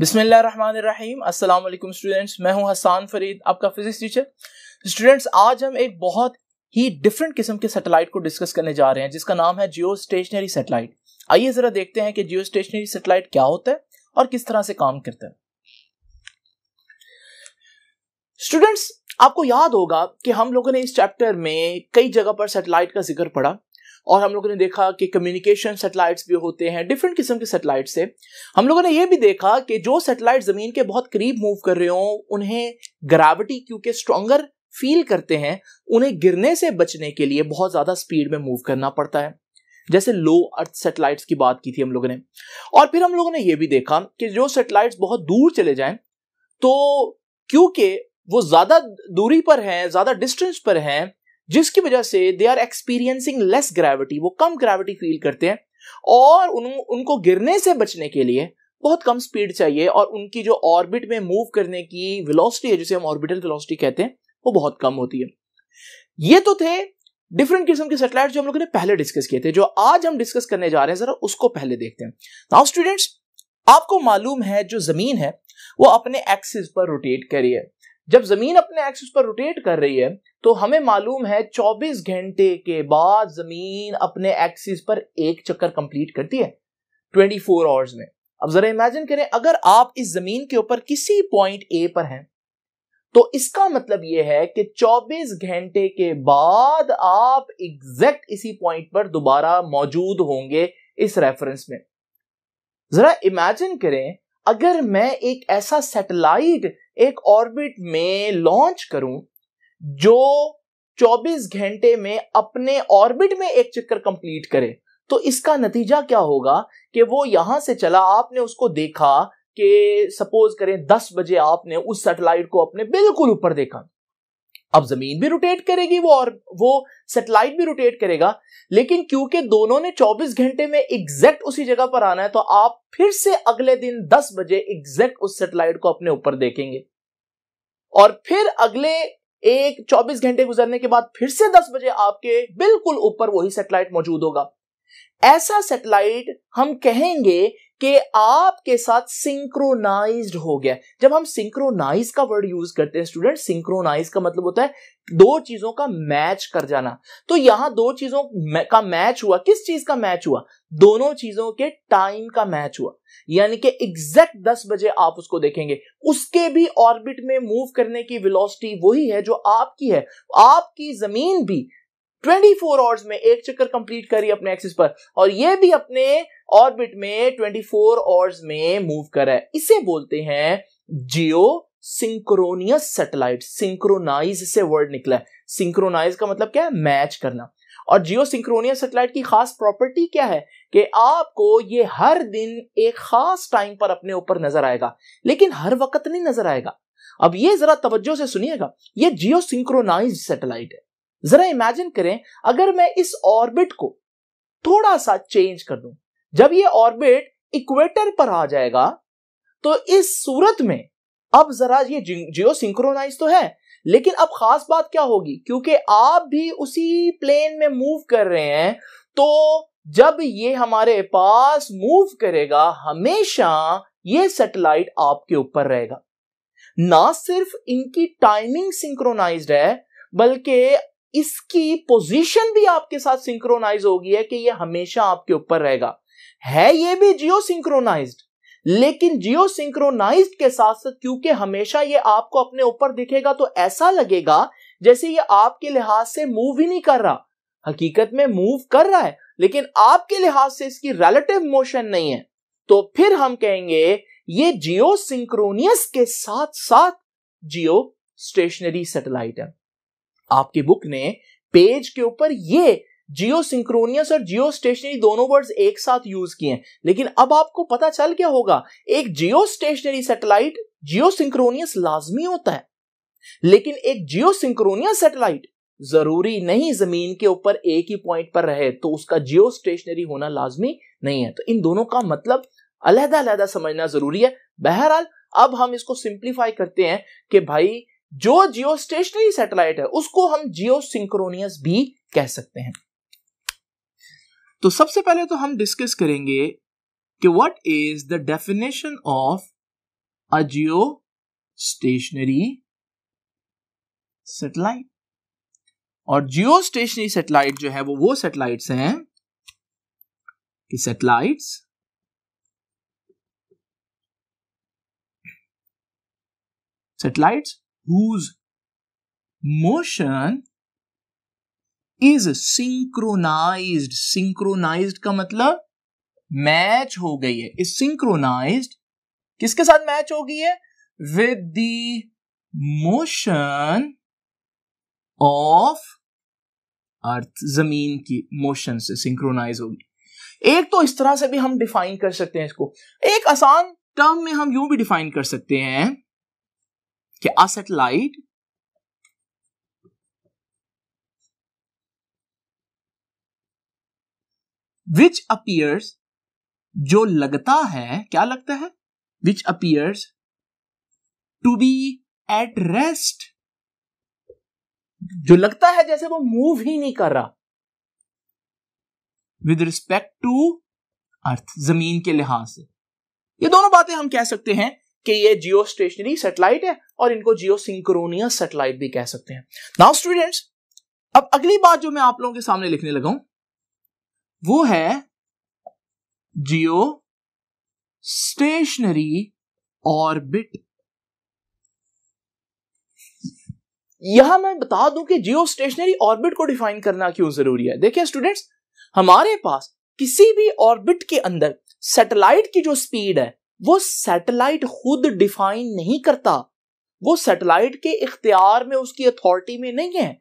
बिसमीम असलम स्टूडेंट्स मैं हूं हसान फरीद आपका फिजिक्स टीचर तो स्टूडेंट्स आज हम एक बहुत ही डिफरेंट किस्म के सैटेलाइट को डिस्कस करने जा रहे हैं जिसका नाम है जियो स्टेशनरी सेटेलाइट आइए ज़रा देखते हैं कि जियो स्टेशनरी सेटेलाइट क्या होता है और किस तरह से काम करता है स्टूडेंट्स आपको याद होगा कि हम लोगों ने इस चैप्टर में कई जगह पर सेटेलाइट का जिक्र पढ़ा और हम लोगों ने देखा कि कम्युनिकेशन सेटेलाइट्स भी होते हैं डिफरेंट किस्म के सेटेलाइट से हम लोगों ने यह भी देखा कि जो सेटेलाइट ज़मीन के बहुत करीब मूव कर रहे हों उन्हें ग्राविटी क्योंकि स्ट्रॉगर फील करते हैं उन्हें गिरने से बचने के लिए बहुत ज़्यादा स्पीड में मूव करना पड़ता है जैसे लो अर्थ सेटेलाइट्स की बात की थी हम लोगों ने और फिर हम लोगों ने यह भी देखा कि जो सेटेलाइट्स बहुत दूर चले जाएं तो क्योंकि वो ज़्यादा दूरी पर हैं ज़्यादा डिस्टेंस पर हैं जिसकी वजह से they are experiencing less gravity वो कम ग्रेविटी फील करते हैं और उन, उनको गिरने से बचने के लिए बहुत कम स्पीड चाहिए और उनकी जो ऑर्बिट में मूव करने की वेलोसिटी है जिसे हम ऑर्बिटल वेलोसिटी कहते हैं वो बहुत कम होती है ये तो थे डिफरेंट किस्म के सेटेलाइट जो हम लोगों ने पहले डिस्कस किए थे जो आज हम डिस्कस करने जा रहे हैं जरा उसको पहले देखते हैं नाउ स्टूडेंट्स आपको मालूम है जो जमीन है वो अपने एक्सिस पर रोटेट करिए जब जमीन अपने एक्सिस पर रोटेट कर रही है तो हमें मालूम है 24 घंटे के बाद जमीन अपने एक्सिस पर एक चक्कर कंप्लीट करती है 24 आवर्स में अब जरा इमेजिन करें अगर आप इस जमीन के ऊपर किसी पॉइंट ए पर हैं तो इसका मतलब यह है कि 24 घंटे के बाद आप एग्जैक्ट इसी पॉइंट पर दोबारा मौजूद होंगे इस रेफरेंस में जरा इमेजिन करें अगर मैं एक ऐसा सैटेलाइट एक ऑर्बिट में लॉन्च करूं जो 24 घंटे में अपने ऑर्बिट में एक चक्कर कंप्लीट करे तो इसका नतीजा क्या होगा कि वो यहां से चला आपने उसको देखा कि सपोज करें 10 बजे आपने उस सैटेलाइट को अपने बिल्कुल ऊपर देखा अब जमीन भी रोटेट करेगी वो और वो सेटेलाइट भी रोटेट करेगा लेकिन क्योंकि दोनों ने 24 घंटे में एग्जैक्ट उसी जगह पर आना है तो आप फिर से अगले दिन 10 बजे एग्जैक्ट उस सेटेलाइट को अपने ऊपर देखेंगे और फिर अगले एक 24 घंटे गुजरने के बाद फिर से 10 बजे आपके बिल्कुल ऊपर वही सेटेलाइट मौजूद होगा ऐसा सेटेलाइट हम कहेंगे कि आपके साथ सिंक्रोनाइज हो गया जब हम सिंक्रोनाइज का वर्ड यूज करते हैं स्टूडेंट सिंक्रोनाइज का मतलब होता है दो चीजों का मैच कर जाना तो यहां दो चीजों का मैच हुआ किस चीज का मैच हुआ दोनों चीजों के टाइम का मैच हुआ यानी कि एग्जैक्ट 10 बजे आप उसको देखेंगे उसके भी ऑर्बिट में मूव करने की वेलोसिटी वही है जो आपकी है आपकी जमीन भी 24 आवर्स में एक चक्कर कंप्लीट करी अपने एक्सिस पर और यह भी अपने ऑर्बिट में 24 आवर्स में मूव करे इसे बोलते हैं जियो सिंक्रोनियस सैटेलाइट सिंक्रोनाइज से वर्ड निकला है सिंक्रोनाइज का मतलब क्या है मैच करना और जियो सिंक्रोनियस सेटेलाइट की खास प्रॉपर्टी क्या है कि आपको ये हर दिन एक खास टाइम पर अपने ऊपर नजर आएगा लेकिन हर वक्त नहीं नजर आएगा अब ये जरा तवज्जो से सुनिएगा ये जियो सिंक्रोनाइज सेटेलाइट है जरा इमेजिन करें अगर मैं इस ऑर्बिट को थोड़ा सा चेंज कर दूं जब ये ऑर्बिट इक्वेटर पर आ जाएगा तो इस सूरत में अब जरा ये जियो सिंक्रोनाइज तो है लेकिन अब खास बात क्या होगी क्योंकि आप भी उसी प्लेन में मूव कर रहे हैं तो जब ये हमारे पास मूव करेगा हमेशा ये सैटेलाइट आपके ऊपर रहेगा ना सिर्फ इनकी टाइमिंग सिंक्रोनाइज्ड है बल्कि इसकी पोजीशन भी आपके साथ सिंक्रोनाइज होगी है कि ये हमेशा आपके ऊपर रहेगा है ये भी जियो सिंक्रोनाइज्ड लेकिन जियो सिंक्रोनाइज्ड के साथ साथ क्योंकि हमेशा ये आपको अपने ऊपर दिखेगा तो ऐसा लगेगा जैसे ये आपके लिहाज से मूव ही नहीं कर रहा हकीकत में मूव कर रहा है लेकिन आपके लिहाज से इसकी रिलेटिव मोशन नहीं है तो फिर हम कहेंगे ये जियो सिंक्रोनियस के साथ साथ जियो स्टेशनरी सेटेलाइट है आपकी बुक ने पेज के ऊपर ये जियो सिंक्रोनियस और जियो स्टेशनरी दोनों वर्ड्स एक साथ यूज किए हैं लेकिन अब आपको पता चल क्या होगा एक geostationary satellite geosynchronous लाजमी होता है लेकिन एक जियो सिंक्रोनियस सेटेलाइट जरूरी नहीं जमीन के ऊपर एक ही पॉइंट पर रहे तो उसका जियो स्टेशनरी होना लाजमी नहीं है तो इन दोनों का मतलब अलहदा अलहदा समझना जरूरी है बहरहाल अब हम इसको सिंप्लीफाई करते हैं कि भाई जो जियो स्टेशनरी सेटेलाइट है उसको हम जियो सिंक्रोनियस भी कह सकते हैं तो सबसे पहले तो हम डिस्कस करेंगे कि what is the definition of a geostationary satellite और जियो स्टेशनरी सेटेलाइट जो है वो वो सेटेलाइट्स हैं कि satellites satellites whose is synchronized synchronized का मतलब मैच हो गई है इज सिंक्रोनाइज्ड किसके साथ मैच हो गई है with the motion of earth जमीन की मोशन से सिंक्रोनाइज होगी एक तो इस तरह से भी हम डिफाइन कर सकते हैं इसको एक आसान टर्म में हम यूं भी डिफाइन कर सकते हैं कि अ सेटेलाइट विच अपियर्स जो लगता है क्या लगता है which appears to be at rest जो लगता है जैसे वो मूव ही नहीं कर रहा विद रिस्पेक्ट टू अर्थ जमीन के लिहाज से ये दोनों बातें हम कह सकते हैं कि ये जियो स्टेशनरी सेटेलाइट है और इनको जियो सिंक्रोनियस सेटेलाइट भी कह सकते हैं नाउ स्टूडेंट्स अब अगली बात जो मैं आप लोगों के सामने लिखने लगा हूं वो है जियो स्टेशनरी ऑर्बिट यहां मैं बता दूं कि जियो स्टेशनरी ऑर्बिट को डिफाइन करना क्यों जरूरी है देखिए स्टूडेंट्स हमारे पास किसी भी ऑर्बिट के अंदर सैटेलाइट की जो स्पीड है वो सैटेलाइट खुद डिफाइन नहीं करता वो सैटेलाइट के इख्तियार में उसकी अथॉरिटी में नहीं है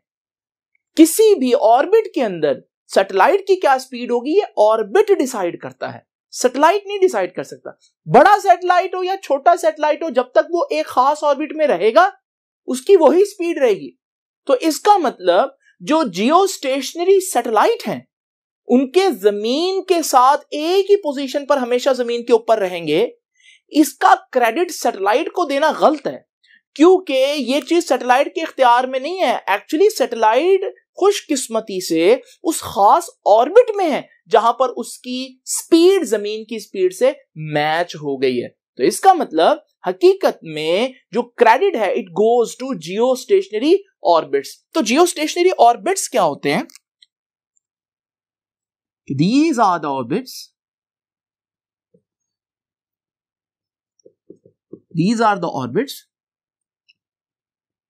किसी भी ऑर्बिट के अंदर सैटेलाइट की क्या स्पीड होगी ये ऑर्बिट डिसाइड करता है सैटेलाइट नहीं डिसाइड कर सकता बड़ा सैटेलाइट हो या छोटा सैटेलाइट हो जब तक वो एक खास ऑर्बिट में रहेगा उसकी वही स्पीड रहेगी तो इसका मतलब जो जियो स्टेशनरी सेटेलाइट हैं उनके जमीन के साथ एक ही पोजीशन पर हमेशा जमीन के ऊपर रहेंगे इसका क्रेडिट सैटेलाइट को देना गलत है क्योंकि ये चीज सैटेलाइट के इख्तियार में नहीं है एक्चुअली सैटेलाइट खुशकिस्मती से उस खास ऑर्बिट में है जहां पर उसकी स्पीड जमीन की स्पीड से मैच हो गई है तो इसका मतलब हकीकत में जो क्रेडिट है it goes to geostationary orbits तो जियो स्टेशनरी ऑर्बिट्स क्या होते हैं these are the orbits these are the orbits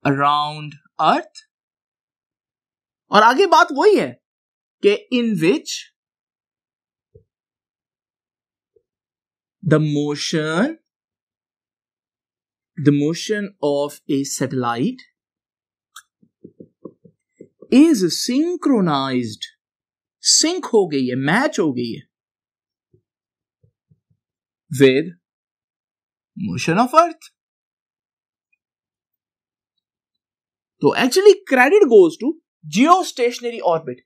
around earth और आगे बात वही है कि in which the motion the motion of a satellite is synchronize sync हो गई है मैच हो गई है विद मोशन ऑफ अर्थ तो actually credit goes to geostationary orbit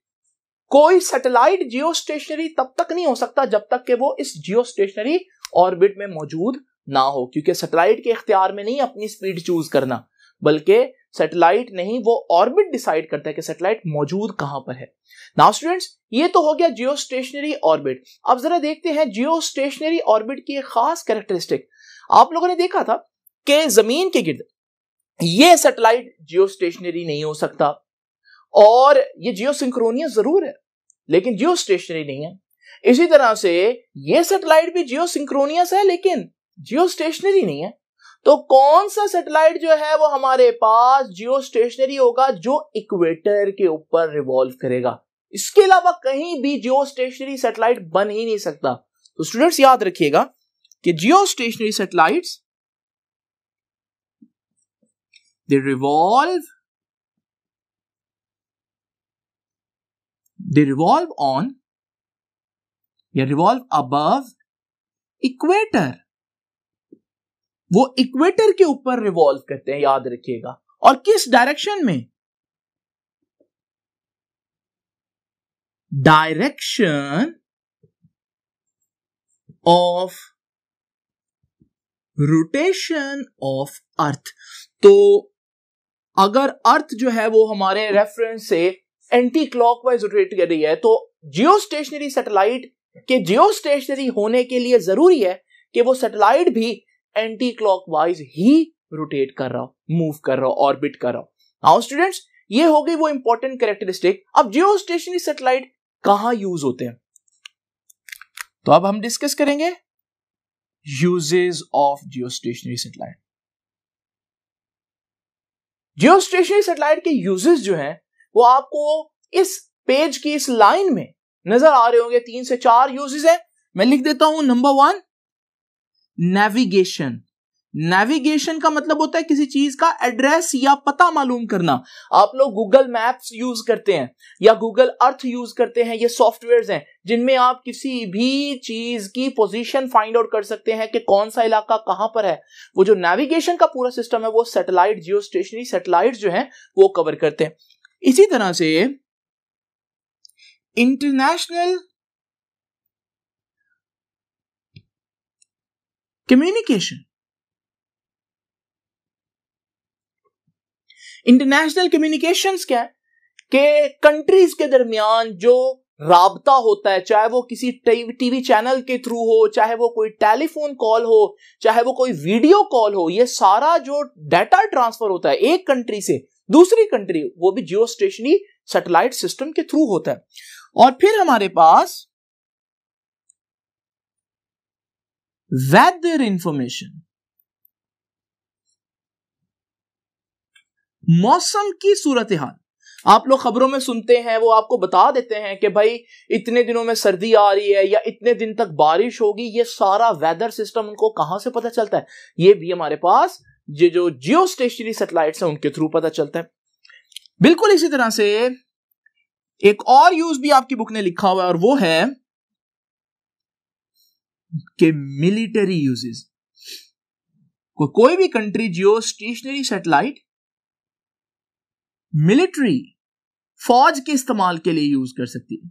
कोई सैटेलाइट जियो स्टेशनरी तब तक नहीं हो सकता जब तक कि वो इस जियो स्टेशनरी ऑर्बिट में मौजूद ना हो क्योंकि सैटेलाइट के इख्तियार में नहीं अपनी स्पीड चूज करना बल्कि सैटेलाइट नहीं वो ऑर्बिट डिसाइड करता है कि सैटेलाइट मौजूद कहां पर है नाउ स्टूडेंट्स ये तो हो गया जियो स्टेशनरी ऑर्बिट अब जरा देखते हैं जियो स्टेशनरी ऑर्बिट की एक खास कैरेक्टरिस्टिक आप लोगों ने देखा था कि जमीन के गिर्द ये सैटेलाइट जियो स्टेशनरी नहीं हो सकता और ये जियो सिंक्रोनिया जरूर है लेकिन जियो स्टेशनरी नहीं है इसी तरह से ये सैटेलाइट भी जियो सिंक्रोनियस है लेकिन जियो स्टेशनरी नहीं है तो कौन सा सेटेलाइट जो है वो हमारे पास जियो स्टेशनरी होगा जो इक्वेटर के ऊपर रिवॉल्व करेगा इसके अलावा कहीं भी जियो स्टेशनरी सेटेलाइट बन ही नहीं सकता तो स्टूडेंट्स याद रखिएगा कि geostationary satellite they revolve they revolve on या रिवॉल्व अबव इक्वेटर वो इक्वेटर के ऊपर रिवॉल्व करते हैं याद रखिएगा और किस डायरेक्शन में direction of rotation of earth तो अगर अर्थ जो है वो हमारे रेफरेंस से एंटी क्लॉकवाइज रोटेट कर रही है तो जियो स्टेशनरी सेटेलाइट के जियो स्टेशनरी होने के लिए जरूरी है कि वो सेटेलाइट भी एंटी क्लॉकवाइज ही रोटेट कर रहा हो मूव कर रहा हो ऑर्बिट कर रहा हो नाउ हाँ, स्टूडेंट्स ये हो गई वो इंपॉर्टेंट कैरेक्टरिस्टिक अब जियो स्टेशनरी सेटेलाइट कहां यूज होते हैं तो अब हम डिस्कस करेंगे uses of geostationary satellite geostationary satellite के यूजेस जो हैं वो आपको इस पेज की इस लाइन में नजर आ रहे होंगे तीन से चार यूजेस हैं मैं लिख देता हूं नंबर वन नेविगेशन नेविगेशन का मतलब होता है किसी चीज का एड्रेस या पता मालूम करना आप लोग गूगल मैप्स यूज करते हैं या गूगल अर्थ यूज करते हैं ये सॉफ्टवेयर हैं जिनमें आप किसी भी चीज की पोजीशन फाइंड आउट कर सकते हैं कि कौन सा इलाका कहां पर है वो जो नेविगेशन का पूरा सिस्टम है वो सैटेलाइट जियो स्टेशनरी सैटेलाइट जो है वो कवर करते हैं इसी तरह से इंटरनेशनल कम्युनिकेशन इंटरनेशनल कम्युनिकेशन क्या है कि कंट्रीज के दरमियान जो राबता होता है चाहे वो किसी टीवी चैनल के थ्रू हो चाहे वो कोई टेलीफोन कॉल हो चाहे वो कोई वीडियो कॉल हो ये सारा जो डाटा ट्रांसफर होता है एक कंट्री से दूसरी कंट्री वो भी जियो स्टेशनरी सेटेलाइट सिस्टम के थ्रू होता है और फिर हमारे पास वेदर इंफॉर्मेशन मौसम की सूरत हाल आप लोग खबरों में सुनते हैं वो आपको बता देते हैं कि भाई इतने दिनों में सर्दी आ रही है या इतने दिन तक बारिश होगी ये सारा वेदर सिस्टम उनको कहां से पता चलता है ये भी हमारे पास ये जो जियो स्टेशनरी सेटेलाइट है उनके थ्रू पता चलता है बिल्कुल इसी तरह से एक और यूज भी आपकी बुक ने लिखा हुआ है और वो है कि मिलिटरी यूजेस को कोई भी country geostationary satellite military फौज के इस्तेमाल के लिए यूज कर सकती है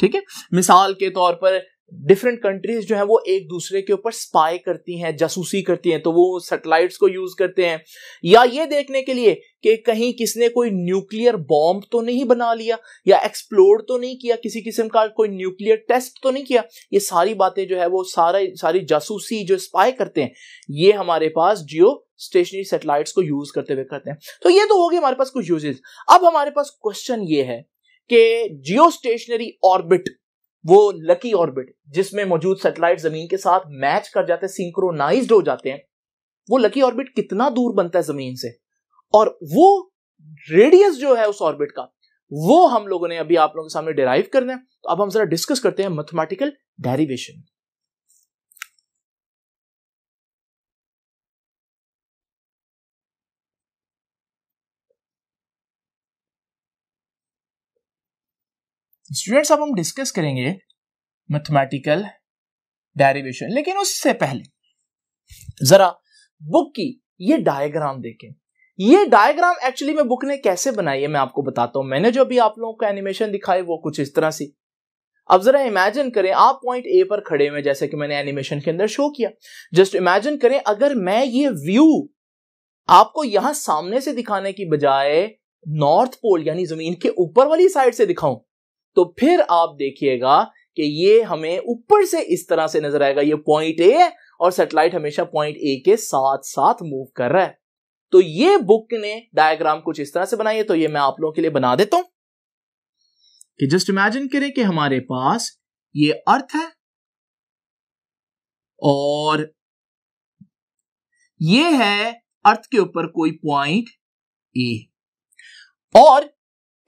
ठीक है मिसाल के तौर पर डिफरेंट कंट्रीज जो है वो एक दूसरे के ऊपर स्पाई करती हैं जासूसी करती हैं तो वो सेटेलाइट्स को यूज करते हैं या ये देखने के लिए कि कहीं किसने कोई न्यूक्लियर बॉम्ब तो नहीं बना लिया या एक्सप्लोर तो नहीं किया किसी किस्म का कोई न्यूक्लियर टेस्ट तो नहीं किया ये सारी बातें जो है वो सारा सारी जासूसी जो स्पाई करते हैं ये हमारे पास जियो स्टेशनरी सेटेलाइट्स को यूज करते हुए करते हैं तो ये तो होगी हमारे पास कुछ यूजेज अब हमारे पास क्वेश्चन ये है कि जियो स्टेशनरी ऑर्बिट वो लकी ऑर्बिट जिसमें मौजूद सेटेलाइट जमीन के साथ मैच कर जाते हैं सिंक्रोनाइज हो जाते हैं वो लकी ऑर्बिट कितना दूर बनता है जमीन से और वो रेडियस जो है उस ऑर्बिट का वो हम लोगों ने अभी आप लोगों के सामने डिराइव करना है तो अब हम जरा डिस्कस करते हैं मैथमेटिकल डेरिवेशन स्टूडेंट्स अब हम डिस्कस करेंगे मैथमेटिकल डेरिवेशन लेकिन उससे पहले जरा बुक की ये डायग्राम देखें ये डायग्राम एक्चुअली में बुक ने कैसे बनाई है मैं आपको बताता हूं मैंने जो अभी आप लोगों को एनिमेशन दिखाई वो कुछ इस तरह सी अब जरा इमेजिन करें आप पॉइंट ए पर खड़े हुए जैसे कि मैंने एनिमेशन के अंदर शो किया जस्ट इमेजिन करें अगर मैं ये व्यू आपको यहां सामने से दिखाने की बजाय नॉर्थ पोल यानी जमीन के ऊपर वाली साइड से दिखाऊं तो फिर आप देखिएगा कि ये हमें ऊपर से इस तरह से नजर आएगा ये पॉइंट ए और सेटेलाइट हमेशा पॉइंट ए के साथ साथ मूव कर रहा है तो ये बुक ने डायग्राम कुछ इस तरह से बनाई है तो ये मैं आप लोगों के लिए बना देता हूं कि जस्ट इमेजिन करें कि हमारे पास ये अर्थ है और ये है अर्थ के ऊपर कोई पॉइंट ए और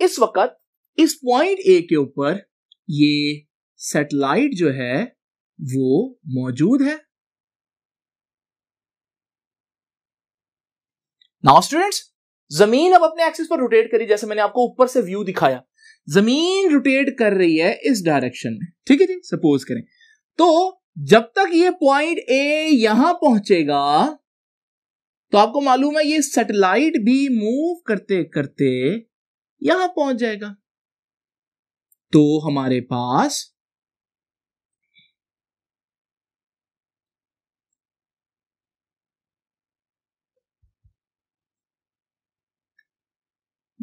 इस वक्त इस पॉइंट ए के ऊपर ये सैटेलाइट जो है वो मौजूद है नाउ स्टूडेंट्स जमीन अब अपने एक्सिस पर रोटेट करी जैसे मैंने आपको ऊपर से व्यू दिखाया जमीन रोटेट कर रही है इस डायरेक्शन में ठीक है जी सपोज करें तो जब तक ये पॉइंट ए यहां पहुंचेगा तो आपको मालूम है ये सैटेलाइट भी मूव करते करते यहां पहुंच जाएगा तो हमारे पास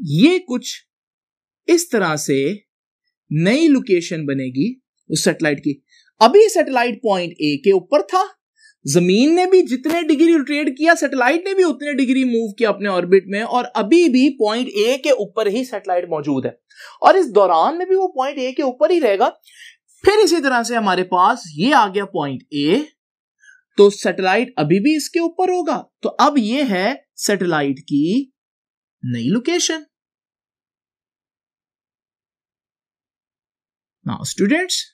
ये कुछ इस तरह से नई लोकेशन बनेगी उस सैटेलाइट की अभी सैटेलाइट पॉइंट ए के ऊपर था जमीन ने भी जितने डिग्री रोटेट किया सैटेलाइट ने भी उतने डिग्री मूव किया अपने ऑर्बिट में और अभी भी पॉइंट ए के ऊपर ही सैटेलाइट मौजूद है और इस दौरान में भी वो पॉइंट ए के ऊपर ही रहेगा फिर इसी तरह से हमारे पास ये आ गया पॉइंट ए तो सैटेलाइट अभी भी इसके ऊपर होगा तो अब ये है सैटेलाइट की नई लोकेशन नाउ स्टूडेंट्स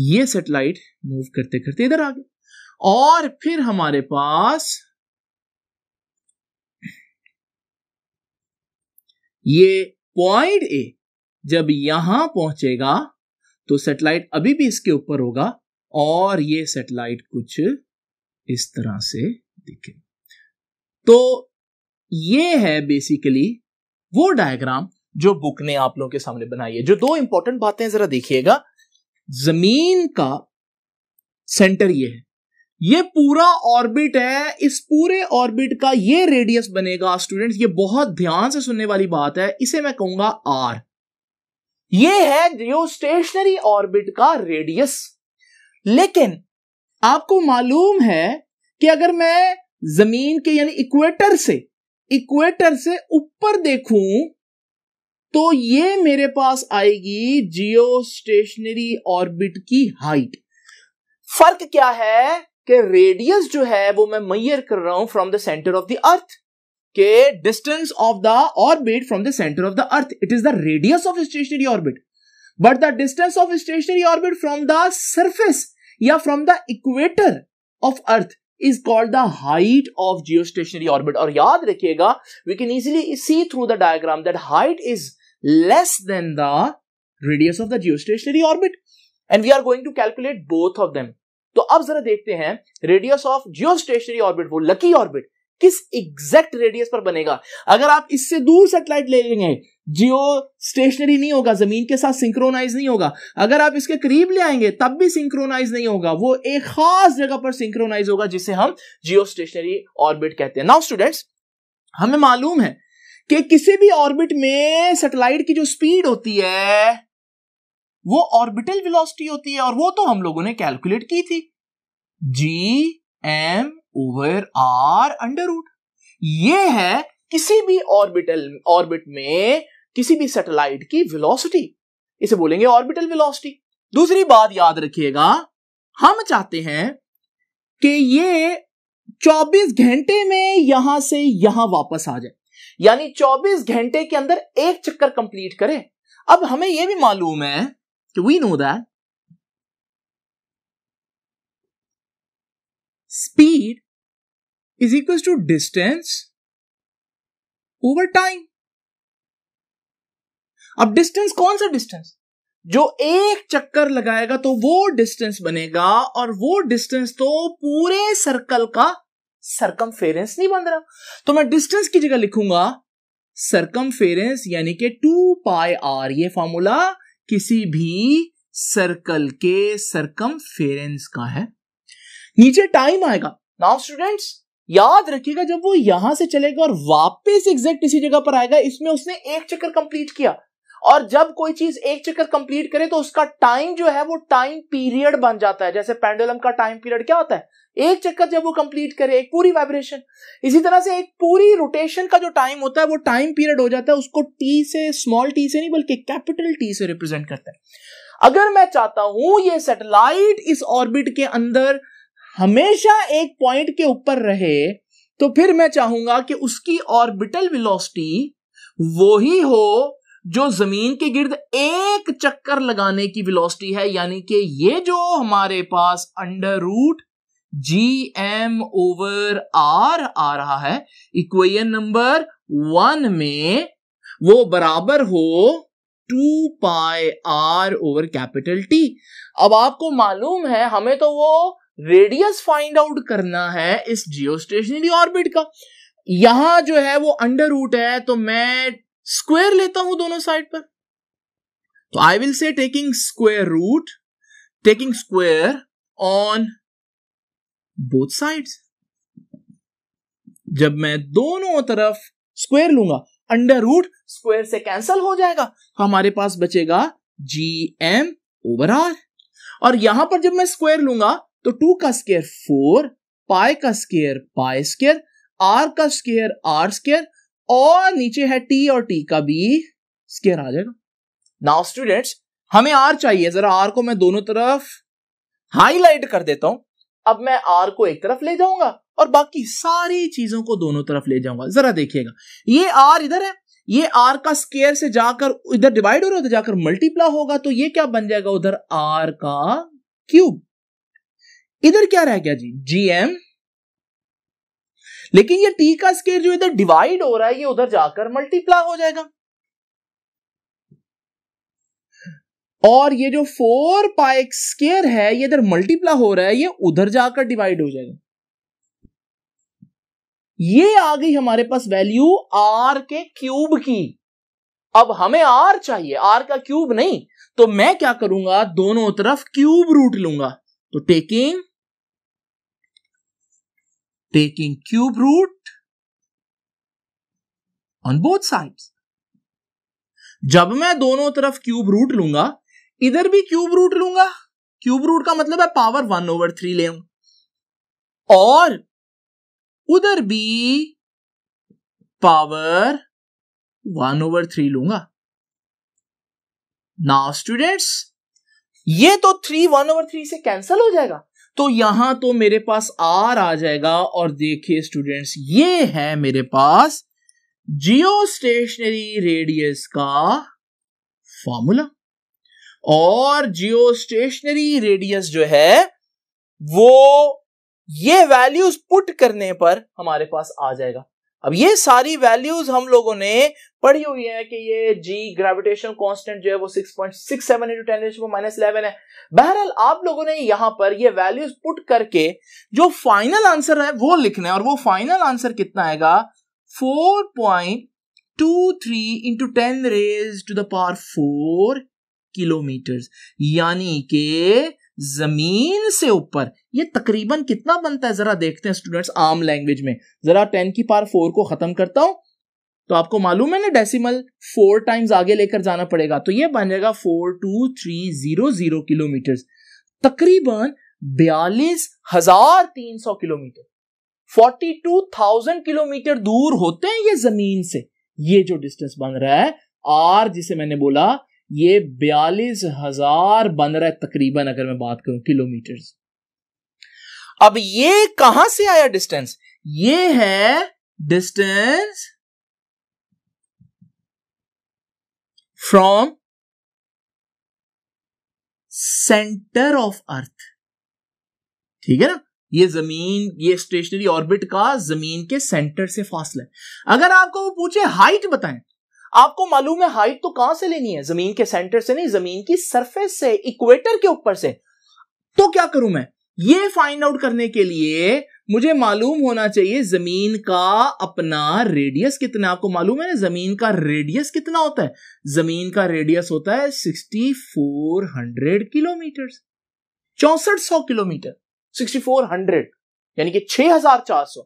ये सेटेलाइट मूव करते करते इधर आ गए और फिर हमारे पास ये पॉइंट ए जब यहां पहुंचेगा तो सेटेलाइट अभी भी इसके ऊपर होगा और ये सेटेलाइट कुछ इस तरह से दिखे तो ये है बेसिकली वो डायग्राम जो बुक ने आप लोगों के सामने बनाई है जो दो इंपॉर्टेंट बातें जरा देखिएगा जमीन का सेंटर ये है ये पूरा ऑर्बिट है इस पूरे ऑर्बिट का ये रेडियस बनेगा स्टूडेंट्स ये बहुत ध्यान से सुनने वाली बात है इसे मैं कहूंगा आर ये है जो स्टेशनरी ऑर्बिट का रेडियस लेकिन आपको मालूम है कि अगर मैं जमीन के यानी इक्वेटर से इक्वेटर से ऊपर देखूं तो ये मेरे पास आएगी जियो स्टेशनरी ऑर्बिट की हाइट फर्क क्या है कि रेडियस जो है वो मैं मैयर कर रहा हूं from the centre of the earth के distance of the orbit from the centre of the earth it is the radius of stationary orbit but the distance of stationary orbit from the surface या from the equator of earth is called the height of geostationary orbit और याद रखिएगा we can easily see through the diagram that height is less than the radius of the geostationary orbit and we are going to calculate both of them तो अब जरा देखते हैं radius of geostationary orbit वो lucky orbit किस exact radius पर बनेगा अगर आप इससे दूर सेटेलाइट ले लेंगे जियो स्टेशनरी नहीं होगा जमीन के साथ सिंक्रोनाइज नहीं होगा अगर आप इसके करीब ले आएंगे तब भी सिंक्रोनाइज नहीं होगा वो एक खास जगह पर सिंक्रोनाइज होगा जिसे हम जियो स्टेशनरी ऑर्बिट कहते हैं नाउ स्टूडेंट्स हमें मालूम है कि किसी भी ऑर्बिट में सैटेलाइट की जो स्पीड होती है वो ऑर्बिटल वेलोसिटी होती है और वो तो हम लोगों ने कैलकुलेट की थी G M over R under root ये है किसी भी ऑर्बिटल ऑर्बिट में किसी भी सैटेलाइट की वेलोसिटी इसे बोलेंगे ऑर्बिटल वेलोसिटी दूसरी बात याद रखिएगा हम चाहते हैं कि ये 24 घंटे में यहां से यहां वापस आ जाए यानी 24 घंटे के अंदर एक चक्कर कंप्लीट करे अब हमें यह भी मालूम है कि we know that speed is equal to distance over time अब डिस्टेंस कौन सा डिस्टेंस जो एक चक्कर लगाएगा तो वो डिस्टेंस बनेगा और वो डिस्टेंस तो पूरे सर्कल का सरकम नहीं बन रहा तो मैं डिस्टेंस की जगह लिखूंगा सरकम यानी कि टू पाई आर ये फॉर्मूला किसी भी सर्कल के सरकम का है नीचे टाइम आएगा नाउ स्टूडेंट्स याद रखिएगा जब वो यहां से चलेगा और वापस एग्जैक्ट इसी जगह पर आएगा इसमें उसने एक चक्कर कंप्लीट किया और जब कोई चीज एक चक्कर कंप्लीट करे तो उसका टाइम जो है वो टाइम पीरियड बन जाता है जैसे पेंडुलम का टाइम पीरियड क्या होता है एक चक्कर जब वो कंप्लीट करे एक पूरी वाइब्रेशन इसी तरह से एक पूरी रोटेशन का जो टाइम होता है वो टाइम पीरियड हो जाता है उसको टी से स्मॉल टी से नहीं बल्कि कैपिटल टी से रिप्रेजेंट करता है अगर मैं चाहता हूं ये सैटेलाइट इस ऑर्बिट के अंदर हमेशा एक पॉइंट के ऊपर रहे तो फिर मैं चाहूंगा कि उसकी ऑर्बिटल विलोसिटी वो ही हो जो जमीन के गिर्द एक चक्कर लगाने की विलोसिटी है यानी कि ये जो हमारे पास under root G M over R आ रहा है इक्वेशन नंबर वन में वो बराबर हो two pi R over capital T अब आपको मालूम है हमें तो वो रेडियस फाइंड आउट करना है इस जियो स्टेशनरी ऑर्बिट का यहां जो है वो अंडर रूट है तो मैं स्क्वेयर लेता हूं दोनों साइड पर तो I will say taking square root taking square on both sides जब मैं दोनों तरफ स्क्वायर लूंगा अंडर रूट स्क्वायर से कैंसिल हो जाएगा तो हमारे पास बचेगा जी एम ओवर आर और यहां पर जब मैं स्क्वायर लूंगा तो टू का स्केयर फोर पाए का स्केयर पाए स्केयर आर का स्केयर आर स्केयर और नीचे है टी और टी का भी स्केयर आ जाएगा नाउ स्टूडेंट्स हमें आर चाहिए जरा आर को मैं दोनों तरफ हाईलाइट कर देता हूं अब मैं आर को एक तरफ ले जाऊंगा और बाकी सारी चीजों को दोनों तरफ ले जाऊंगा जरा देखिएगा ये आर इधर है ये आर का स्केयर से जाकर इधर डिवाइड हो रहा है जाकर मल्टीप्लाई होगा तो ये क्या बन जाएगा उधर आर का क्यूब इधर क्या रह गया जी जीएम लेकिन ये टी का स्केयर जो इधर डिवाइड हो रहा है ये उधर जाकर मल्टीप्लाई हो जाएगा और ये जो फोर पाइक स्केयर है ये इधर मल्टीप्ला हो रहा है ये उधर जाकर डिवाइड हो जाएगा ये आ गई हमारे पास वैल्यू आर के क्यूब की अब हमें आर चाहिए आर का क्यूब नहीं तो मैं क्या करूंगा दोनों तरफ क्यूब रूट लूंगा तो taking taking cube root on both sides जब मैं दोनों तरफ क्यूब रूट लूंगा इधर भी क्यूब रूट लूंगा क्यूब रूट का मतलब है पावर वन ओवर थ्री ले और उधर भी पावर वन ओवर थ्री लूंगा ना स्टूडेंट्स ये तो थ्री वन ओवर थ्री से कैंसिल हो जाएगा तो यहां तो मेरे पास आर आ जाएगा और देखिए स्टूडेंट्स ये है मेरे पास जियो स्टेशनरी रेडियस का फॉर्मूला और जियो स्टेशनरी रेडियस जो है वो ये वैल्यूज पुट करने पर हमारे पास आ जाएगा अब ये सारी वैल्यूज हम लोगों ने पढ़ी हुई है कि ये जी ग्रेविटेशन कांस्टेंट जो है वो 6.67 इंटू टेन को माइनस इलेवन है बहरहाल आप लोगों ने यहां पर ये वैल्यूज पुट करके जो फाइनल आंसर है वो लिखना है और वो फाइनल आंसर कितना आएगा 4.23 into ten raise to the power four kilometre यानी के जमीन से ऊपर ये तकरीबन कितना बनता है जरा देखते हैं स्टूडेंट्स आम लैंग्वेज में जरा टेन की पार फोर को खत्म करता हूं तो आपको मालूम है ना डेसिमल फोर टाइम्स आगे लेकर जाना पड़ेगा तो ये बन जाएगा four two three zero zero kilometre तकरीबन बयालीस हजार तीन सौ किलोमीटर फोर्टी टू थाउजेंड किलोमीटर दूर होते हैं ये जमीन से ये जो डिस्टेंस बन रहा है आर जिसे मैंने बोला ये बयालीस हजार बन रहा है तकरीबन अगर मैं बात करूं किलोमीटर अब ये कहां से आया डिस्टेंस ये है distance from centre of earth ठीक है ना ये जमीन ये स्टेशनरी ऑर्बिट का जमीन के सेंटर से फासला है अगर आपको वो पूछे हाइट बताएं आपको मालूम है हाइट तो कहां से लेनी है जमीन के सेंटर से नहीं जमीन की सरफेस से इक्वेटर के ऊपर से तो क्या करूं मैं ये फाइंड आउट करने के लिए मुझे मालूम होना चाहिए जमीन का अपना रेडियस कितना आपको मालूम है जमीन का रेडियस कितना होता है जमीन का रेडियस होता है 6400 किलोमीटर चौसठ सौ किलोमीटर 6400 यानी कि 6400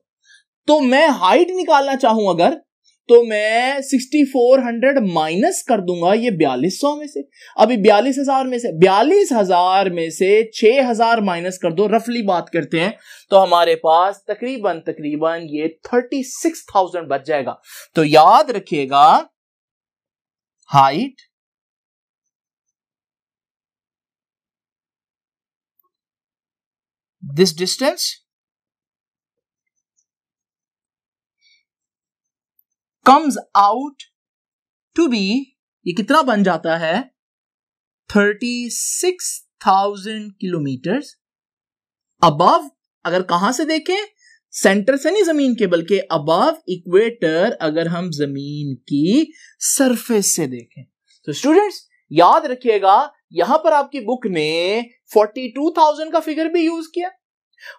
तो मैं हाइट निकालना चाहूं अगर तो मैं 6400 माइनस कर दूंगा ये 4200 में से अभी 42000 में से 42000 में से 6000 माइनस कर दो रफली बात करते हैं तो हमारे पास तकरीबन तकरीबन ये 36000 बच जाएगा तो याद रखिएगा height distance 36000 comes out to be ये कितना बन जाता है thirty six thousand kilometre above अगर कहां से देखें सेंटर से नहीं जमीन के बल्कि अबव इक्वेटर अगर हम जमीन की सरफेस से देखें तो so स्टूडेंट्स याद रखिएगा यहां पर आपकी बुक ने 42,000 का फिगर भी यूज किया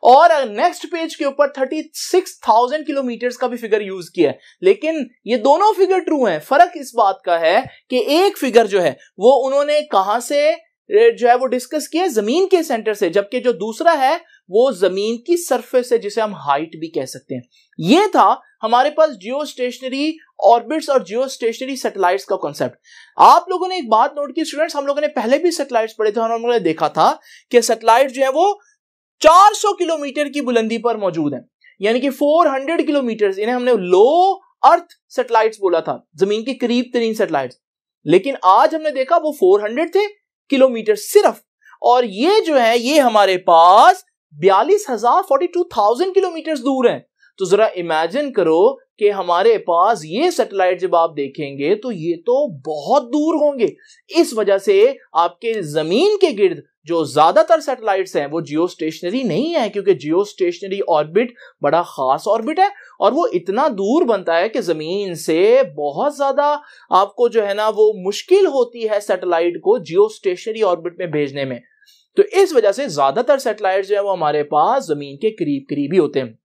और नेक्स्ट पेज के ऊपर 36,000 किलोमीटर का भी फिगर यूज किया है लेकिन ये दोनों फिगर ट्रू हैं फर्क इस बात का है कि एक फिगर जो है वो उन्होंने कहा से जो है वो डिस्कस किया जमीन के सेंटर से जबकि जो दूसरा है वो जमीन की सरफेस है जिसे हम हाइट भी कह सकते हैं ये था हमारे पास जियो स्टेशनरी ऑर्बिट्स और जियो स्टेशनरी सेटेलाइट का कॉन्सेप्ट आप लोगों ने एक बात नोट की स्टूडेंट्स हम लोगों ने पहले भी सेटेलाइट पढ़े थे और हम लोगों ने देखा था कि सेटेलाइट जो है वो 400 किलोमीटर की बुलंदी पर मौजूद है यानी कि 400 किलोमीटर इन्हें हमने लो अर्थ सेटेलाइट बोला था जमीन के करीब तरीन सेटेलाइट लेकिन आज हमने देखा वो 400 थे किलोमीटर सिर्फ और ये जो है ये हमारे पास बयालीस हजार फोर्टी टू थाउजेंड किलोमीटर दूर है तो जरा इमेजिन करो कि हमारे पास ये सैटेलाइट जब आप देखेंगे तो ये तो बहुत दूर होंगे इस वजह से आपके जमीन के गिर्द जो ज्यादातर सैटेलाइट्स हैं वो जियो स्टेशनरी नहीं है क्योंकि जियो स्टेशनरी ऑर्बिट बड़ा खास ऑर्बिट है और वो इतना दूर बनता है कि ज़मीन से बहुत ज़्यादा आपको जो है ना वो मुश्किल होती है सैटेलाइट को जियो स्टेशनरी ऑर्बिट में भेजने में तो इस वजह से ज़्यादातर सैटेलाइट जो है वो हमारे पास ज़मीन के करीब करीब ही होते हैं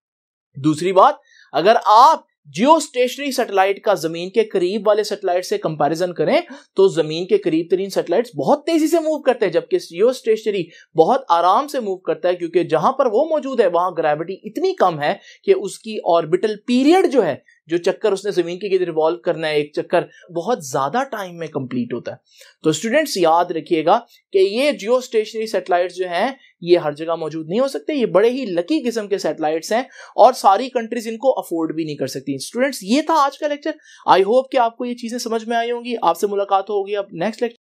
दूसरी बात अगर आप जियो स्टेशनरी सेटेलाइट का जमीन के करीब वाले सेटेलाइट से कंपैरिजन करें तो जमीन के करीब तरीन सेटेलाइट बहुत तेजी से मूव करते हैं जबकि जियो स्टेशनरी बहुत आराम से मूव करता है क्योंकि जहां पर वो मौजूद है वहां ग्रेविटी इतनी कम है कि उसकी ऑर्बिटल पीरियड जो है जो चक्कर उसने जमीन के गिर रिवॉल्व करना है एक चक्कर बहुत ज्यादा टाइम में कंप्लीट होता है तो स्टूडेंट्स याद रखिएगा कि ये जियो स्टेशनरी सेटेलाइट जो हैं ये हर जगह मौजूद नहीं हो सकते ये बड़े ही लकी किस्म के सैटेलाइट्स हैं और सारी कंट्रीज इनको अफोर्ड भी नहीं कर सकती स्टूडेंट्स ये था आज का लेक्चर आई होप कि आपको ये चीज़ें समझ में आई होंगी आपसे मुलाकात होगी अब नेक्स्ट लेक्चर